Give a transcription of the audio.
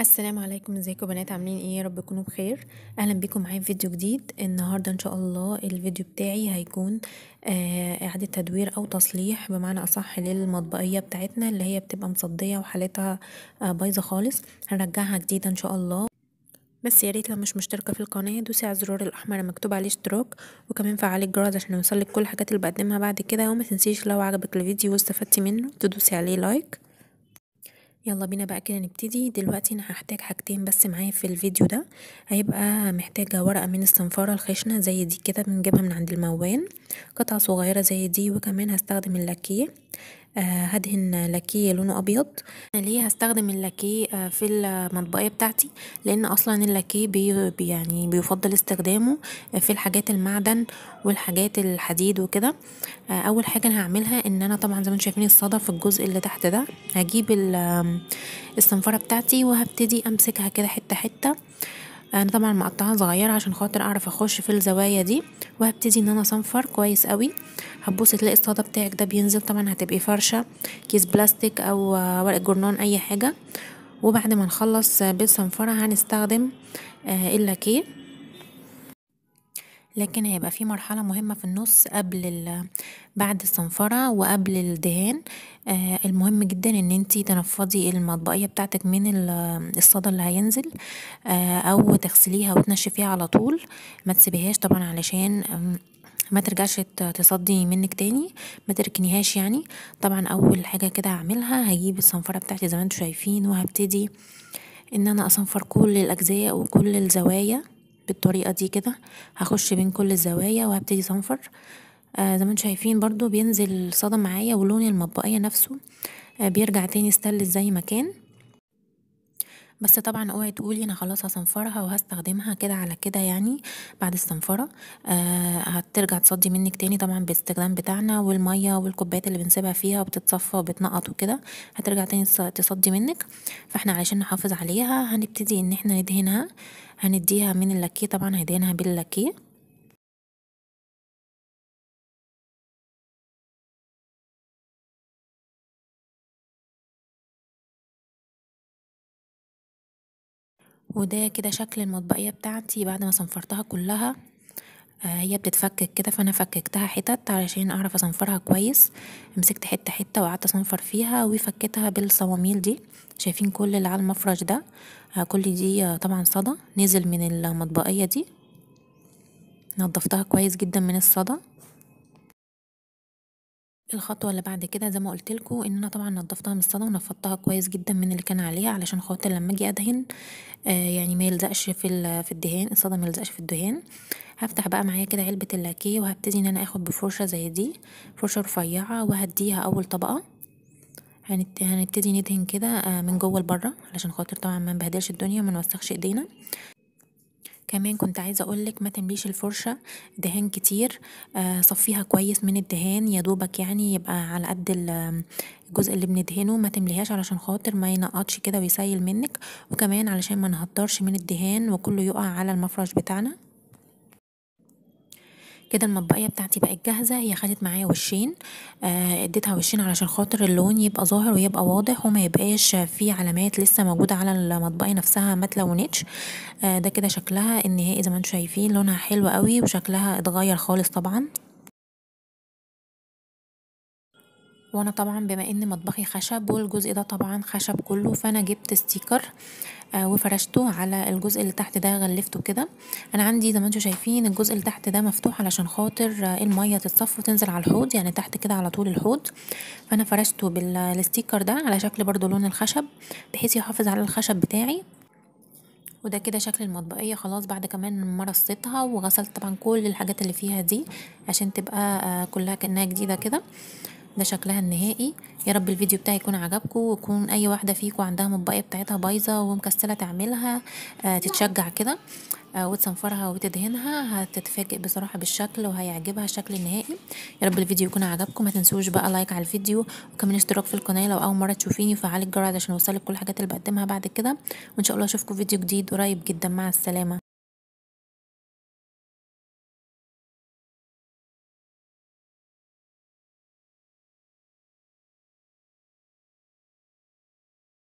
السلام عليكم ازيكم بنات عاملين ايه يا رب تكونوا بخير اهلا بيكم معايا في فيديو جديد النهارده ان شاء الله الفيديو بتاعي هيكون آه، اعاده تدوير او تصليح بمعنى اصح للمطبقيه بتاعتنا اللي هي بتبقى مصديه وحالتها آه، بايظه خالص هنرجعها جديده ان شاء الله بس يا ريت لو مش مشتركه في القناه دوسي على الزرار الاحمر مكتوب عليه اشتراك وكمان فعلي الجرس عشان يوصلك كل الحاجات اللي بقدمها بعد كده وما تنسيش لو عجبك الفيديو واستفدتي منه تدوسي عليه لايك يلا بينا بقى كده نبتدي دلوقتي انا هحتاج حاجتين بس معايا في الفيديو ده هيبقى محتاجه ورقه من الصنفاره الخشنه زي دي كده بنجيبها من عند الموان قطعه صغيره زي دي وكمان هستخدم اللاكيه هدهن آه، لاكيه لونه أبيض أنا ليه هستخدم اللاكيه آه، في المطبقية بتاعتي لأن أصلا اللاكيه بي يعني بيفضل استخدامه آه، في الحاجات المعدن والحاجات الحديد وكده أول حاجة أنا هعملها إن أنا طبعا زي ما شايفين الصدى في الجزء اللي تحت ده هجيب الصنفرة بتاعتي وهبتدي أمسكها كده حتة حتة انا طبعا مقطعه صغيره عشان خاطر اعرف اخش في الزوايا دي وهبتدي ان انا اصنفر كويس قوي هتبص تلاقي الصدى بتاعك ده بينزل طبعا هتبقي فرشه كيس بلاستيك او ورق جرنان اي حاجه وبعد ما نخلص بالصنفره هنستخدم آه، اللاكيه لكن هيبقى في مرحلة مهمة في النص قبل بعد الصنفرة وقبل الدهان آه المهم جدا ان انتي تنفضي المطبقية بتاعتك من الصدى اللي هينزل آه او تغسليها وتنشفيها على طول ما تسيبيهاش طبعا علشان ما ترجعش تصدي منك تاني ما تركنيهاش يعني طبعا اول حاجه كده هعملها هجيب الصنفره بتاعتي زي ما انتم شايفين وهبتدي ان انا اصنفر كل الاجزاء وكل الزوايا بالطريقة دي كده هخش بين كل الزوايا وهبتدي صنفر آه زي ما انتم شايفين برضو بينزل صدى معايا ولون المطبقية نفسه آه بيرجع تاني استلس زي ما كان بس طبعا اوعي تقولي انا خلاص هصنفرها وهستخدمها كده على كده يعني بعد الصنفره آه هترجع تصدي منك تاني طبعا باستخدام بتاعنا والميه والكوبايات اللي بنسيبها فيها وبتتصفى وبتنقط وكده هترجع تاني تصدي منك فاحنا علشان نحافظ عليها هنبتدي ان احنا ندهنها هنديها من اللاكيه طبعا هدهنها باللاكيه وده كده شكل المطبقية بتاعتي بعد ما صنفرتها كلها آه، هي بتتفكك كده فانا فككتها حتت علشان اعرف اصنفرها كويس مسكت حتة حتة وقعدت اصنفر فيها وفكتها بالصواميل دي شايفين كل اللي على المفرش ده آه، كل دي آه، طبعا صدى نزل من المطبقية دي نضفتها كويس جدا من الصدى الخطوه اللي بعد كده زي ما قلت لكم ان انا طبعا نضفتها من الصدى ونفضتها كويس جدا من اللي كان عليها علشان خاطر لما اجي ادهن آه يعني ما يلزقش في في الدهان الصدى ما يلزقش في الدهان هفتح بقى معايا كده علبه اللاكيه وهبتدي ان انا اخد بفرشه زي دي فرشه رفيعه وهديها اول طبقه هنبتدي ندهن كده آه، من جوه لبره علشان خاطر طبعا ما نبهدلش الدنيا ما نوسخش ايدينا كمان كنت عايزه اقولك ما تمليش الفرشه دهان كتير آه، صفيها كويس من الدهان يدوبك يعني يبقى علي قد الجزء اللي بندهنه ما تمليهاش علشان خاطر ما ينقطش كده ويسيل منك وكمان علشان ما نهطرش من الدهان وكله يقع علي المفرش بتاعنا كده المطبقية بتاعتي بقت جاهزة هي خدت معايا وشين آه اديتها وشين علشان خاطر اللون يبقى ظاهر ويبقى واضح وما يبقاش فيه علامات لسه موجودة على المطبقية نفسها ما اتلونتش آه ده كده شكلها النهائي زي ما انتم شايفين لونها حلو قوي وشكلها اتغير خالص طبعا وانا طبعا بما ان مطبخي خشب والجزء ده طبعا خشب كله فانا جبت ستيكر آه، وفرشته على الجزء اللي تحت ده غلفته كده انا عندي زي ما انتم شايفين الجزء اللي تحت ده مفتوح علشان خاطر آه، الميه تتصف وتنزل على الحوض يعني تحت كده على طول الحوض فانا فرشته بالستيكر ده على شكل برضو لون الخشب بحيث يحافظ على الخشب بتاعي وده كده شكل المطبقيه خلاص بعد كمان ما رصيتها وغسلت طبعا كل الحاجات اللي فيها دي عشان تبقى آه، كلها كانها جديده كده ده شكلها النهائي يا رب الفيديو بتاعي يكون عجبكم ويكون اي واحده فيكم عندها مطبقيه بتاعتها بايظه ومكسله تعملها آه، تتشجع كده آه، وتصنفرها وتدهنها هتتفاجئ بصراحه بالشكل وهيعجبها الشكل النهائي يا رب الفيديو يكون عجبكم ما تنسوش بقى لايك على الفيديو وكمان اشتراك في القناه لو اول مره تشوفيني فعلي الجرس عشان اوصلك كل الحاجات اللي بقدمها بعد كده وان شاء الله اشوفكم فيديو جديد قريب جدا مع السلامه